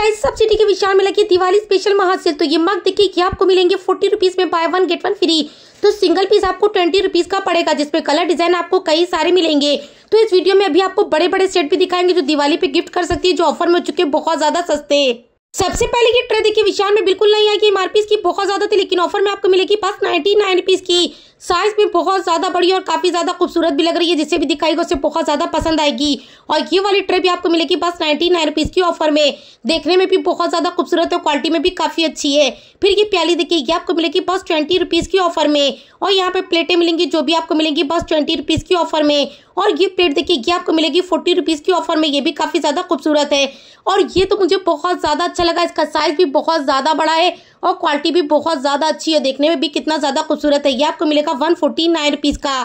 guys subsidy के विशाल में लगी दिवाली स्पेशल महासेल तो ये मग देखिए कि आपको मिलेंगे फोर्टी रुपीज में buy one get one free तो सिंगल पीस आपको ट्वेंटी रुपीज का पड़ेगा जिसमें कलर डिजाइन आपको कई सारे मिलेंगे तो इस वीडियो में अभी आपको बड़े बड़े सेट भी दिखाएंगे जो दिवाली पे गिफ्ट कर सकती है जो ऑफर में चुके बहुत ज्यादा सस्ते सबसे पहले की ट्रे देखिए विशाल में बिल्कुल नहीं आएगी एमआरपी की बहुत ज्यादा थी लेकिन ऑफर में आपको मिलेगी बस नाइनटी नाइन रुपीज की साइज में बहुत ज़्यादा बड़ी और काफ़ी ज़्यादा खूबसूरत भी लग रही है जिसे भी दिखाएगा उसे बहुत ज़्यादा पसंद आएगी और ये वाली ट्रे भी आपको मिलेगी बस नाइन्टी नाइन रुपीज़ की ऑफर में देखने में भी बहुत ज़्यादा खूबसूरत है क्वालिटी में भी काफ़ी अच्छी है फिर ये प्याली देखिए ये आपको मिलेगी बस ट्वेंटी रुपीज़ की ऑफर में और यहाँ पे प्लेटें मिलेंगी जो भी आपको मिलेंगी बस ट्वेंटी रुपीज़ की ऑफर में और ये प्लेट देखिए ये आपको मिलेगी फोर्टी रुपीज़ की ऑफर में ये भी काफ़ी ज़्यादा खूबसूरत है और ये तो मुझे बहुत ज़्यादा अच्छा लगा इसका साइज़ भी बहुत ज़्यादा बड़ा है और क्वालिटी भी बहुत ज़्यादा अच्छी है देखने में भी कितना ज़्यादा खूबसूरत है ये आपको मिलेगा वन फोर्टी नाइन रुपीज़ का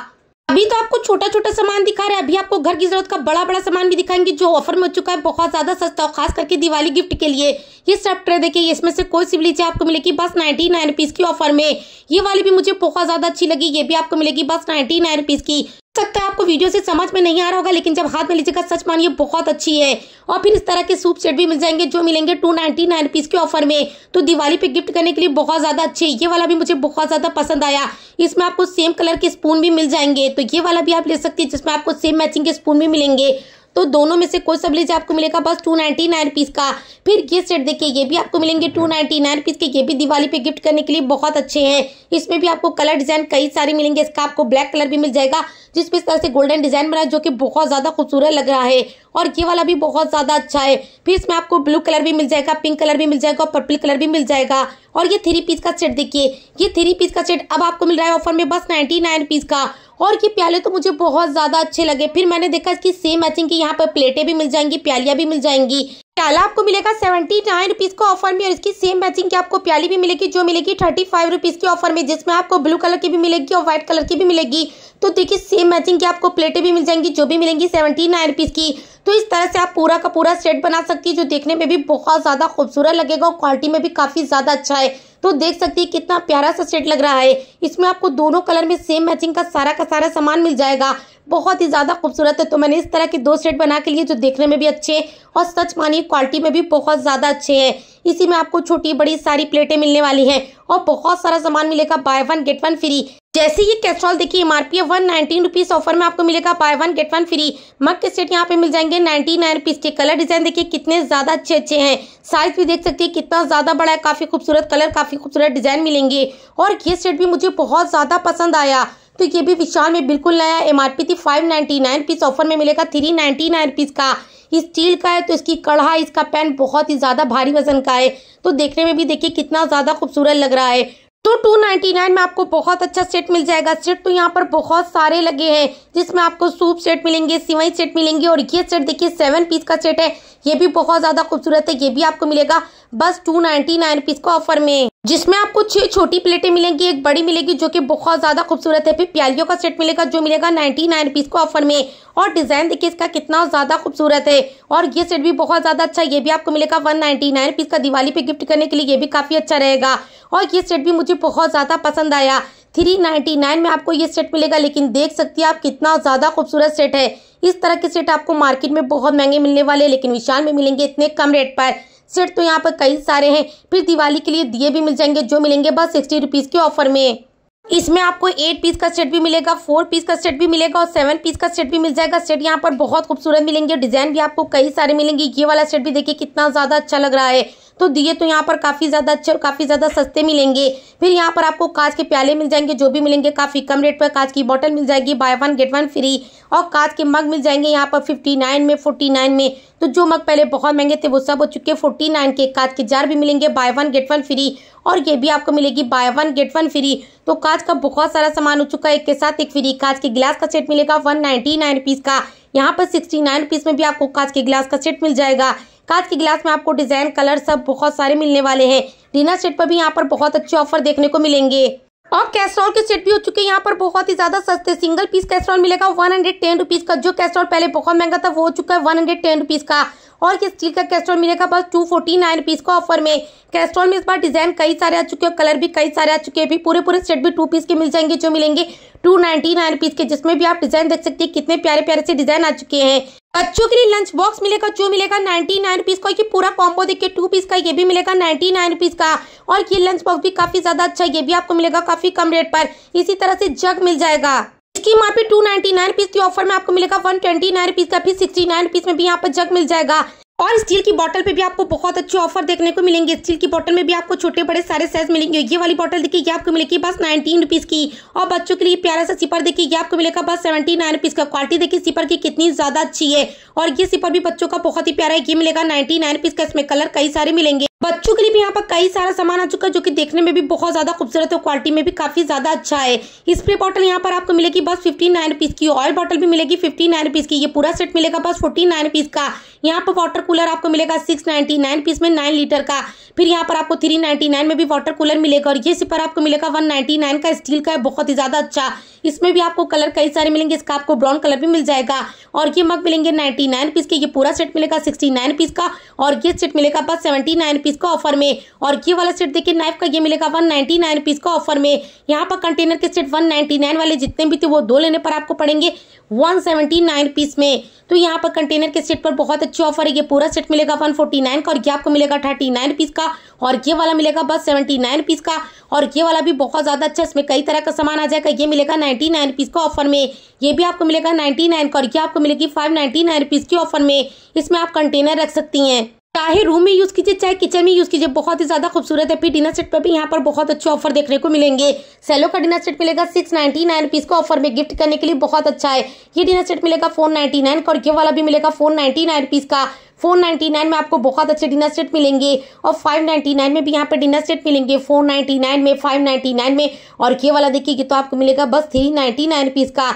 अभी तो आपको छोटा छोटा सामान दिखा रहे हैं अभी आपको घर की जरूरत का बड़ा बड़ा सामान भी दिखाएंगे जो ऑफर में हो चुका है बहुत ज्यादा सस्ता और खास करके दिवाली गिफ्ट के लिए ये सब ट्रे देखिए इसमें से कोई सी भी लीजिए आपको मिलेगी बस नाइनटी नाइन रुपीज की ऑफर में ये वाली भी मुझे बहुत ज्यादा अच्छी लगी ये भी आपको मिलेगी बस नाइन्टी नाइन रुपीज की सकता है आपको वीडियो से समझ में नहीं आ रहा होगा लेकिन जब हाथ में लीजिएगा सच मानिए बहुत अच्छी है और फिर इस तरह के सूप सेट भी मिल जाएंगे जो मिलेंगे टू नाइनटी नाइन रुपीज के ऑफर में तो दिवाली पे गिफ्ट करने के लिए बहुत ज्यादा अच्छे ये वाला भी मुझे बहुत ज्यादा पसंद आया इसमें आपको सेम कलर के स्पून भी मिल जाएंगे तो ये वाला भी आप ले सकती है जिसमें आपको सेम मैचिंग के स्पून भी मिलेंगे तो दोनों में से कोई सब लीजिए आपको मिलेगा बस टू नाइनटी नाइन पीस का फिर ये सेट देखिए ये भी आपको मिलेंगे टू नाइनटी नाइन पीस के ये भी दिवाली पे गिफ्ट करने के लिए बहुत अच्छे हैं इसमें भी आपको कलर डिजाइन कई सारे मिलेंगे इसका आपको ब्लैक कलर भी मिल जाएगा जिसमें इस तरह से गोल्डन डिजाइन बना है जो कि बहुत ज़्यादा खूबसूरत लग रहा है और ये वाला भी बहुत ज़्यादा अच्छा है फिर इसमें आपको ब्लू कलर भी मिल जाएगा पिंक कलर भी मिल जाएगा और पर्पल कलर भी मिल जाएगा और ये थ्री पीस का सेट देखिए ये थ्री पीस का सेट अब आपको मिल रहा है ऑफर में बस नाइनटी नाइन पीस का और ये प्याले तो मुझे बहुत ज़्यादा अच्छे लगे फिर मैंने देखा कि सेम मैचिंग की यहाँ पर प्लेटें भी मिल जाएंगी प्यालियाँ भी मिल जाएंगी प्याला आपको मिलेगा सेवेंटी नाइन रुपीज़ का ऑफर में और इसकी सेम मैचिंग की आपको प्याली भी मिलेगी जो मिलेगी थर्टी फाइव रुपीज़ की ऑफर में जिसमें आपको ब्लू कलर की भी मिलेगी और व्हाइट कलर की भी मिलेगी तो देखिए सेम मैचिंग की आपको प्लेटें भी मिल जाएंगी जो भी मिलेंगी सेवेंटी नाइन रुपीज़ की तो इस तरह से आप पूरा का पूरा सेट बना सकती है जो देखने में भी बहुत ज़्यादा खूबसूरत लगेगा और क्वालिटी में भी काफ़ी ज़्यादा अच्छा है तो देख सकती है कितना प्यारा सा सेट लग रहा है इसमें आपको दोनों कलर में सेम मैचिंग का सारा का सारा सामान मिल जाएगा बहुत ही ज़्यादा खूबसूरत है तो मैंने इस तरह के दो सेट बना के लिए जो देखने में भी अच्छे और सच मानिए क्वालिटी में भी बहुत ज़्यादा अच्छे हैं इसी में आपको छोटी बड़ी सारी प्लेटें मिलने वाली हैं और बहुत सारा सामान मिलेगा buy one get one free जैसे ये कैस्ट्रॉल देखिए एमआरपी है वन नाइनटीन रुपीज ऑफर में आपको मिलेगा buy one get one free mug के सेट यहाँ पे मिल जाएंगे नाइनटी नाइन रुपीज के कलर डिजाइन देखिए कितने ज्यादा अच्छे अच्छे हैं साइज भी देख सकते हैं कितना ज्यादा बड़ा है काफी खूबसूरत कलर काफी खूबसूरत डिजाइन मिलेंगे और ये सेट भी मुझे बहुत ज्यादा पसंद आया तो ये भी विशाल में बिल्कुल नया एम आर पी थी five ninety nine piece offer में मिलेगा थ्री नाइन्टी नाइन पीस का स्टील का है तो इसकी कढ़ा इसका पैन बहुत ही ज़्यादा भारी वजन का है तो देखने में भी देखिए कितना ज़्यादा खूबसूरत लग रहा है तो 299 में आपको बहुत अच्छा सेट मिल जाएगा सेट तो यहाँ पर बहुत सारे लगे हैं जिसमें आपको सूप सेट मिलेंगे सिवई सेट मिलेंगे और ये सेट देखिए सेवन पीस का सेट है ये भी बहुत ज़्यादा खूबसूरत है ये भी आपको मिलेगा बस टू नाइनटी नाइन रुपीज़ का ऑफर में जिसमें आपको छह छोटी प्लेटें मिलेंगी एक बड़ी मिलेगी जो कि बहुत ज़्यादा खूबसूरत है फिर प्यालियों का सेट मिलेगा जो मिलेगा नाइनटी नाइन रुपीज़ का ऑफर में और डिज़ाइन देखिए इसका कितना ज़्यादा खूबसूरत है और ये सेट भी बहुत ज़्यादा अच्छा ये भी आपको मिलेगा वन नाइनटी नाइन रुपीज़ का दिवाली पे गिफ्ट करने के लिए ये भी काफ़ी अच्छा रहेगा और ये सेट भी मुझे बहुत ज़्यादा पसंद आया थ्री नाइन्टी नाइन में आपको ये सेट मिलेगा लेकिन देख सकती है आप कितना ज़्यादा खूबसूरत सेट है इस तरह के सेट आपको मार्केट में बहुत महंगे मिलने वाले हैं लेकिन विशाल में मिलेंगे इतने कम रेट पर सेट तो यहाँ पर कई सारे हैं फिर दिवाली के लिए दिए भी मिल जाएंगे जो मिलेंगे बस सिक्सटी रुपीज़ के ऑफर में इसमें आपको एट पीस का सेट भी मिलेगा फोर पीस का सेट भी मिलेगा और सेवन पीस का सेट भी मिल जाएगा सेट यहाँ पर बहुत खूबसूरत मिलेंगे डिजाइन भी आपको कई सारे मिलेंगे ये वाला सेट भी देखिए कितना ज़्यादा अच्छा लग रहा है तो दिए तो यहाँ पर काफ़ी ज़्यादा अच्छे और काफ़ी ज़्यादा सस्ते मिलेंगे फिर यहाँ पर आपको कांच के प्याले मिल जाएंगे जो भी मिलेंगे काफ़ी कम रेट पर कांच की बॉटल मिल जाएगी buy one get one free और कांच के मग मिल जाएंगे यहाँ पर फिफ्टी नाइन में फोर्टी नाइन में तो जो मग पहले बहुत महंगे थे वो सब हो चुके फोर्टी नाइन के कांच के जार भी मिलेंगे buy one get one free और ये भी आपको मिलेगी buy one get one free तो कांच का बहुत सारा सामान हो चुका है एक के साथ एक फ्री कांच के गिलास का सेट मिलेगा वन नाइनटी नाइन पीस का यहाँ पर सिक्सटी नाइन पीस में भी आपको कांच के गिलास का सेट मिल जाएगा कांच के गिलास में आपको डिजाइन कलर सब बहुत सारे मिलने वाले हैं डिनर सेट पर भी यहाँ पर बहुत अच्छे ऑफर देखने को मिलेंगे और कैस्ट्रॉल के सेट भी हो चुके हैं यहाँ पर बहुत ही ज्यादा सस्ते सिंगल पीस कैस्ट्रॉल मिलेगा वन हंड्रेड टेन रुपीज का जो कैस्ट्रॉल पहले बहुत महंगा था वो हो चुका है वन हंड्रेड टेन रुपीज का और ये स्टील का कैस्ट्रॉल मिलेगा बस टू फोर्टी नाइन रुपीज़ का ऑफर में कैस्ट्रॉल में इस बार डिज़ाइन कई सारे आ चुके हैं कलर भी कई सारे आ चुके हैं भी पूरे पूरे सेट भी टू पीस के मिल जाएंगे जो मिलेंगे टू नाइनटी नाइन रुपीज़ के जिसमें भी आप डिज़ाइन देख सकते हैं कितने प्यारे प्यारे से डिज़ाइन आ चुके हैं बच्चों के लिए लंच बॉक्स मिलेगा जो मिलेगा नाइनटी नाइन रुपीज़ का ये पूरा कॉम्बो देखिए टू पीस का ये भी मिलेगा नाइन्टी नाइन रुपीज़ का और ये लंच बॉक्स भी काफ़ी ज़्यादा अच्छा है ये भी आपको मिलेगा काफ़ी कम रेट पर इसी तरह से जग मिल जाएगा की मार्पे टू नाइनटी नाइन रुपीज की ऑफर में आपको मिलेगा वन ट्वेंटी नाइन रुपीज का फिर सिक्सटी नाइन रुपीज में भी यहाँ पर जग मिल जाएगा और स्टील की बोतल पे भी आपको बहुत अच्छे ऑफर देखने को मिलेंगे स्टील की बोतल में भी आपको छोटे बड़े सारे साइज मिलेंगे ये वाली बोतल देखिए ये आपको मिलेगी बस नाइनटीन रुपीज की और बच्चों के लिए प्यारा सा सिपर देखिए ये आपको मिलेगा बस सेवेंटी नाइन रुपीज का क्वालिटी देखिए सिपर की कितनी ज्यादा अच्छी है और ये सिपर भी बच्चों का बहुत ही प्यारा है ये मिलेगा नाइनटी नाइन रुपीज का इसमें कलर कई सारे मिलेंगे बच्चों के लिए भी यहाँ पर कई सारा सामान आ चुका है जो कि देखने में भी बहुत ज़्यादा खूबसूरत है क्वालिटी में भी काफ़ी ज़्यादा अच्छा है स्प्रे बॉटल यहाँ पर आपको मिलेगी बस फिफ्टी नाइन रुपीज़ की ऑयल बॉटल भी मिलेगी फिफ्टी नाइन रुपीज़ की ये पूरा सेट मिलेगा बस फोर्टी नाइन रुपीज़ का यहाँ पर वाटर कूलर आपको मिलेगा सिक्स नाइनटी नाइन पीस में नाइन लीटर का फिर यहाँ पर आपको थ्री नाइनटी नाइन में भी वाटर कूलर मिलेगा और ये सिपर आपको मिलेगा वन नाइन्टी नाइन का स्टील का है बहुत ही ज़्यादा अच्छा इसमें भी आपको कलर कई सारे मिलेंगे इसका आपको ब्राउन कलर भी मिल जाएगा और ये मग मिलेंगे नाइन्टी नाइन पीस के ये पूरा सेट मिलेगा सिक्सटी नाइन पीस का और ये सेट मिलेगा बस सेवेंटी नाइन पीस का ऑफर में और ये वाला सेट देखिए नाइफ का ये मिलेगा वन नाइन्टी नाइन पीस का ऑफर में यहाँ पर कंटेनर के सेट वन नाइन्टी नाइन वाले जितने भी थे वो दो लेने पर आपको पड़ेंगे 179 पीस में तो यहाँ पर कंटेनर के सेट पर बहुत अच्छी ऑफर है ये पूरा सेट मिलेगा 149 का और ये आपको मिलेगा 39 पीस का और ये वाला मिलेगा बस 79 पीस का और ये वाला भी बहुत ज़्यादा अच्छा इसमें कई तरह का सामान आ जाएगा ये मिलेगा 99 पीस का ऑफर में ये भी आपको मिलेगा 99 का और ये आपको मिलेगी 599 पीस की ऑफर में इसमें आप कंटेनर रख सकती हैं चाहे रूम में यूज कीजिए चाहे किचन में यूज कीजिए बहुत ही ज्यादा खूबसूरत है फिर डिनर सेट पर भी यहाँ पर बहुत अच्छे ऑफर देखने को मिलेंगे सेलो का डिनर सेट मिलेगा सिक्स नाइनटी नाइन रुपीज का ऑफर में गिफ्ट करने के लिए बहुत अच्छा है ये डिनर सेट मिलेगा फोर नाइनटी नाइन और ये वाला भी मिलेगा फोर नाइनटी नाइन रुपीज का फोर नाइनटी नाइन में आपको बहुत अच्छे डिनर सेट मिलेंगे और फाइव नाइन्टी नाइन में भी यहाँ पर डिनर सेट मिलेंगे फोर नाइन्टी नाइन में फाइव नाइन्टी नाइन में और ये वाला देखिए तो आपको मिलेगा बस थ्री नाइनटी नाइन रुपीज़ का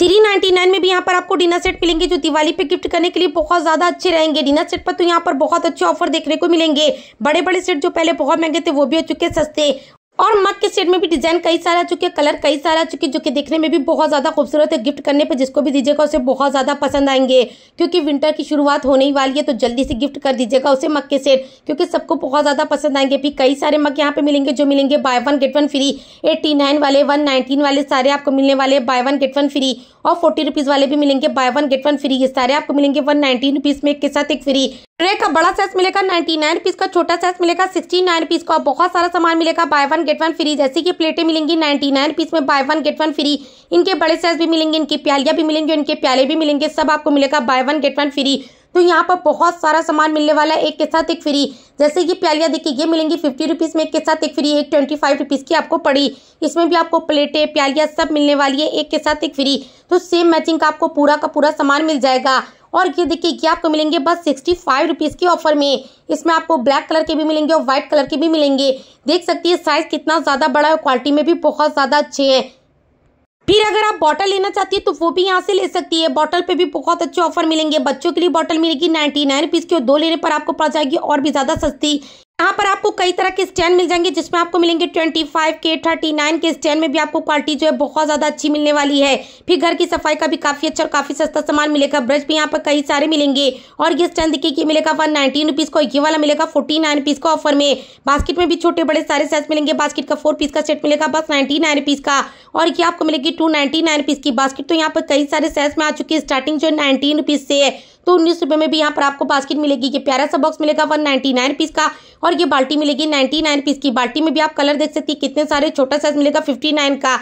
थ्री नाइन्टी नाइन में भी यहाँ पर आपको डिनर सेट मिलेंगे जो दिवाली पे गिफ्ट करने के लिए बहुत ज़्यादा अच्छे रहेंगे डिनर सेट पर तो यहाँ पर बहुत अच्छे ऑफर देखने को मिलेंगे बड़े बड़े सेट जो पहले बहुत महंगे थे वो भी हो चुके सस्ते और मग के सेट में भी डिजाइन कई सारा चुके कलर कई सारा चुके जो कि देखने में भी बहुत ज़्यादा खूबसूरत है गिफ्ट करने पे जिसको भी दीजिएगा उसे बहुत ज़्यादा पसंद आएंगे क्योंकि विंटर की शुरुआत होने ही वाली है तो जल्दी से गिफ्ट कर दीजिएगा उसे मग के सेट क्योंकि सबको बहुत ज़्यादा पसंद आएंगे भी कई सारे मग यहाँ पे मिलेंगे जो मिलेंगे buy one get one free eighty nine वाले वन नाइनटीन वाले सारे आपको मिलने वाले buy one get one free और फोर्टी रुपीज़ वाले भी मिलेंगे buy one get one free ये सारे आपको मिलेंगे वन नाइनटीन रुपीज़ में एक के साथ एक फ्री ट्रे का बड़ा साइज मिलेगा 99 पीस का छोटा साइज मिलेगा 69 पीस का बहुत सारा सामान मिलेगा buy one get one free जैसे कि प्लेटें मिलेंगी 99 पीस में buy one get one free इनके बड़े साइज भी मिलेंगे इनकी प्यालियां भी मिलेंगी इनके प्याले भी मिलेंगे सब आपको मिलेगा buy one get one free तो यहाँ पर बहुत सारा सामान मिलने वाला है एक के साथ एक फ्री जैसे कि प्यालियाँ देखिए ये मिलेंगी फिफ्टी रुपीज़ में एक के साथ एक फ्री एक ट्वेंटी फाइव रुपीज़ की आपको पड़ी इसमें भी आपको प्लेटें प्यालियाँ सब मिलने वाली है एक के साथ एक फ्री तो सेम मैचिंग का आपको पूरा का पूरा सामान मिल जाएगा और ये देखिए ये आपको मिलेंगे बस सिक्सटी फाइव रुपीज़ के ऑफर में इसमें आपको ब्लैक कलर के भी मिलेंगे और व्हाइट कलर के भी मिलेंगे देख सकती है साइज़ कितना ज़्यादा बड़ा है क्वालिटी में भी बहुत ज़्यादा अच्छे है फिर अगर आप बॉटल लेना चाहती है तो वो भी यहाँ से ले सकती है बॉटल पे भी बहुत अच्छे ऑफर मिलेंगे बच्चों के लिए बॉटल मिलेगी नाइनटी नाइन रुपीज़ की और दो लेने पर आपको पड़ जाएगी और भी ज़्यादा सस्ती यहाँ पर आपको कई तरह के स्टैंड मिल जाएंगे जिसमें आपको मिलेंगे ट्वेंटी फाइव के थर्टी नाइन के स्टैंड में भी आपको क्वालिटी जो है बहुत ज़्यादा अच्छी मिलने वाली है फिर घर की सफाई का भी काफ़ी अच्छा और काफ़ी सस्ता सामान मिलेगा ब्रश भी यहाँ पर कई सारे मिलेंगे और ये स्टैंड देखिए ये मिलेगा वन नाइनटीन रुपीज़ को ये वाला मिलेगा फोर्टी नाइन रुपीज़ का ऑफर में बास्केट में भी छोटे बड़े सारे साइज मिलेंगे बास्केट का फोर पीस का सेट मिलेगा बस नाइनटी नाइन रुपीज़ का और ये आपको मिलेगी टू नाइन्टी नाइन रुपीज़ की बास्केट तो यहाँ पर कई सारे साइज में आ चुकी है स्टार्टिंग जो है नाइनटीन रुपीज़ से है तो उन्नीस रुपये में भी यहाँ पर आपको बास्केट मिलेगी ये प्यारा सा बॉक्स मिलेगा वन नाइनटी नाइन पीस का और ये बाल्टी मिलेगी नाइन्टी नाइन पीस की बाल्टी में भी आप कलर देख सकती है कितने सारे छोटा साइज मिलेगा फिफ्टी नाइन का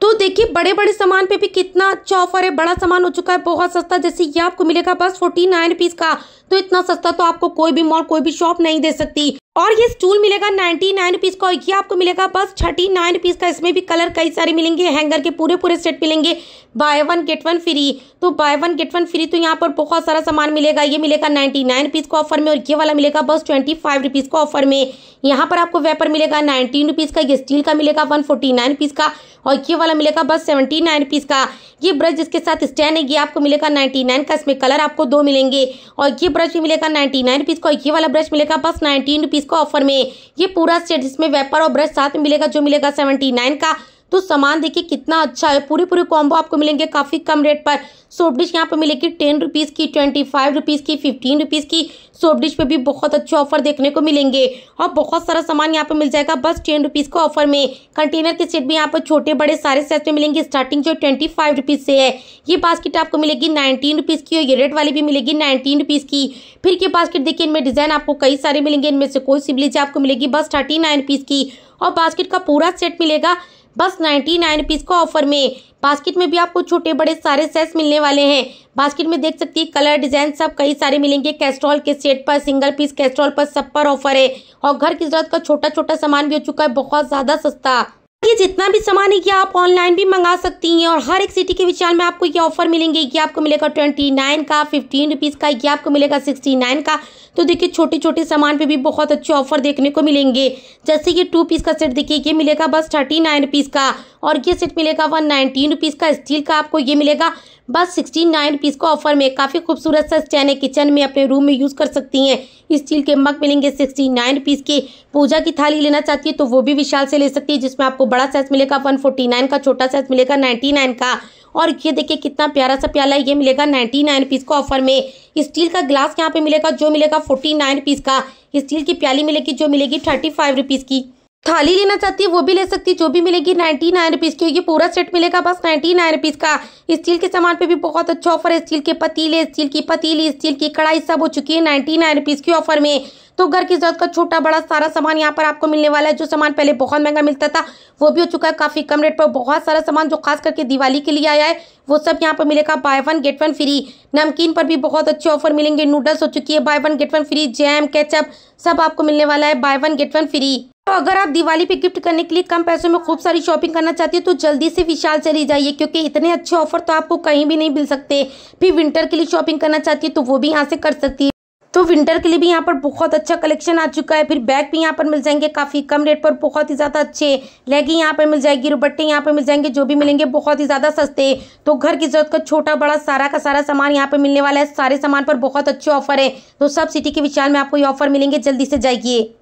तो देखिए बड़े बड़े सामान पे भी कितना अच्छा ऑफर है बड़ा सामान हो चुका है बहुत सस्ता जैसे ये आपको मिलेगा बस फोर्टी नाइन पीस का तो इतना सस्ता तो आपको कोई भी मॉल कोई भी शॉप नहीं दे सकती और ये स्टूल मिलेगा नाइन्टी नाइन रुपीज़ का ये आपको मिलेगा बस थर्टी नाइन रुपीज़ का इसमें भी कलर कई सारे मिलेंगे हैंगर के पूरे पूरे सेट मिलेंगे buy one get one free तो buy one get one free तो यहाँ पर बहुत सारा सामान मिलेगा ये मिलेगा नाइनटी नाइन रुपीज़ का ऑफर में और ये वाला मिलेगा बस ट्वेंटी फाइव रुपीज़ का ऑफर में यहाँ पर आपको वेपर मिलेगा नाइनटीन रुपीज़ का ये स्टील का मिलेगा वन फोर्टी नाइन रुपीज़ का और ये वाला मिलेगा बस सेवेंटी नाइन रुपीज़ का ये ब्रश जिसके साथ स्टैंड है ये आपको मिलेगा नाइन्टी नाइन का इसमें कलर आपको दो मिलेंगे और ये ब्रश भी मिलेगा नाइन्टी नाइन रुपीज़ का ये वाला ब्रश मिलेगा बस नाइनटीन रुपीज़ इसका ऑफर में ये पूरा सेट जिसमें वेपर और ब्रश साथ में मिलेगा जो मिलेगा सेवेंटी नाइन का तो सामान देखिए कितना अच्छा है पूरे पूरे कॉम्बो आपको मिलेंगे काफ़ी कम रेट पर सोप डिश यहाँ पे मिलेगी टेन रुपीज़ की ट्वेंटी फाइव रुपीज़ की फिफ्टीन रुपीज़ की सोप डिश पे भी बहुत अच्छे ऑफर देखने को मिलेंगे और बहुत सारा सामान यहाँ पे मिल जाएगा बस टेन रुपीज़ का ऑफर में कंटेनर के सेट भी यहाँ पर छोटे बड़े सारे सेट में मिलेंगे स्टार्टिंग जो ट्वेंटी फाइव रुपीज़ से है ये बास्केट आपको मिलेगी नाइनटीन रुपीज़ की और ये रेड वाली भी मिलेगी नाइनटीन रुपीज़ की फिर ये बास्केट देखिए इनमें डिज़ाइन आपको कई सारे मिलेंगे इनमें से कोई सी आपको मिलेगी बस थर्टी नाइन रुपीज़ की और बास्केट का पूरा सेट मिलेगा बस नाइन्टी नाइन रुपीज़ का ऑफर में बास्केट में भी आपको छोटे बड़े सारे सेट्स मिलने वाले हैं बास्केट में देख सकती है कलर डिजाइन सब कई सारे मिलेंगे कैस्ट्रॉल के सेट पर सिंगल पीस कैस्ट्रॉल पर सब पर ऑफर है और घर की जरूरत का छोटा छोटा सामान भी हो चुका है बहुत ज़्यादा सस्ता ये जितना भी सामान है कि आप ऑनलाइन भी मंगा सकती हैं और हर एक सिटी के विचार में आपको ये ऑफर मिलेंगे कि आपको मिलेगा ट्वेंटी नाइन का फिफ्टीन रुपीज़ का ये आपको मिलेगा सिक्सटी नाइन का तो देखिए छोटे छोटे सामान पे भी बहुत अच्छे ऑफर देखने को मिलेंगे जैसे कि टू पीस का सेट देखिए ये मिलेगा बस थर्टी नाइन रुपीज़ का और ये सेट मिलेगा वन नाइनटीन रुपीज़ का स्टील का आपको ये मिलेगा बस सिक्सटी नाइन रुपीज़ का ऑफर में काफ़ी खूबसूरत सा स्टैंड है किचन में अपने रूम में यूज़ कर सकती हैं स्टील के मग मिलेंगे सिक्सटी नाइन रुपीज़ के पूजा की थाली लेना चाहती है तो वो भी विशाल से ले सकती है जिसमें आपको बड़ा साइज मिलेगा वन फोर्टी नाइन का छोटा साइज मिलेगा नाइन्टी नाइन का और ये देखिए कितना प्यारा सा प्याला ये मिलेगा नाइन्टी नाइन पीस का ऑफर में स्टील का ग्लास यहाँ पे मिलेगा जो मिलेगा फोर्टी नाइन पीस का स्टील की प्याली मिलेगी जो मिलेगी थर्टी फाइव रुपीज़ की थाली लेना चाहती है वो भी ले सकती है जो भी मिलेगी नाइन्टी नाइन रुपीज़ की ये पूरा सेट मिलेगा बस नाइन्टी नाइन रुपीज़ का स्टील के सामान पे भी बहुत अच्छा ऑफर है स्टील के पतीले स्टील की पतीली स्टील की कढ़ाई सब हो चुकी है नाइन्टी नाइन रुपीज़ की ऑफर में तो घर की जरूरत का छोटा बड़ा सारा सामान यहाँ पर आपको मिलने वाला है जो सामान पहले बहुत महंगा मिलता था वो भी हो चुका है काफ़ी कम रेट पर बहुत सारा सामान जो खास करके दिवाली के लिए आया है वो सब यहाँ पर मिलेगा buy one get one free नमकीन पर भी बहुत अच्छे ऑफर मिलेंगे नूडल्स हो चुकी है buy one get one free jam ketchup सब आपको मिलने वाला है buy one get one free तो अगर आप दिवाली पे गिफ्ट करने के लिए कम पैसों में खूब सारी शॉपिंग करना चाहती हो तो जल्दी से विशाल चली जाइए क्योंकि इतने अच्छे ऑफर तो आपको कहीं भी नहीं मिल सकते फिर विंटर के लिए शॉपिंग करना चाहती है तो वो भी यहाँ से कर सकती है तो विंटर के लिए भी यहाँ पर बहुत अच्छा कलेक्शन आ चुका है फिर बैग भी यहाँ पर मिल जाएंगे काफ़ी कम रेट पर बहुत ही ज़्यादा अच्छे लेगी यहाँ पर मिल जाएगी रुबट्टे यहाँ पर मिल जाएंगे जो भी मिलेंगे बहुत ही ज़्यादा सस्ते तो घर की जरूरत का छोटा बड़ा सारा का सारा सामान यहाँ पर मिलने वाला है सारे सामान पर बहुत अच्छे ऑफर है तो सब सिटी के विचार में आपको ये ऑफर मिलेंगे जल्दी से जाइए